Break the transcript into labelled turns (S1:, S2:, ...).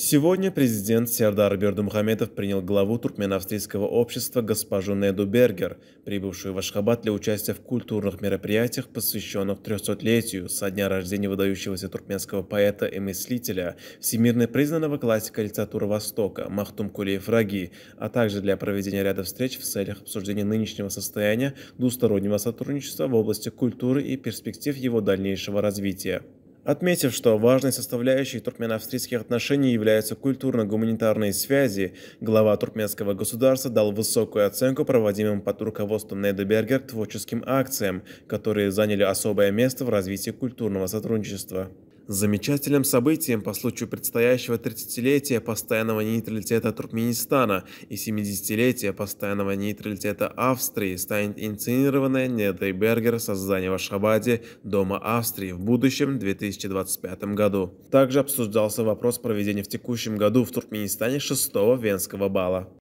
S1: Сегодня президент Сердар Бердумхаметов принял главу Туркмен-австрийского общества госпожу Неду Бергер, прибывшую в Ашхабад для участия в культурных мероприятиях, посвященных 300-летию со дня рождения выдающегося туркменского поэта и мыслителя, всемирно признанного классика литературы Востока Махтум Кулиев Раги, а также для проведения ряда встреч в целях обсуждения нынешнего состояния двустороннего сотрудничества в области культуры и перспектив его дальнейшего развития. Отметив, что важной составляющей туркмено-австрийских отношений являются культурно-гуманитарные связи, глава туркменского государства дал высокую оценку проводимым под руководством Недебергер творческим акциям, которые заняли особое место в развитии культурного сотрудничества. Замечательным событием по случаю предстоящего 30-летия постоянного нейтралитета Туркменистана и 70-летия постоянного нейтралитета Австрии станет инициированное Недайбергер создание в Ашхабаде Дома Австрии в будущем 2025 году. Также обсуждался вопрос проведения в текущем году в Туркменистане шестого Венского бала.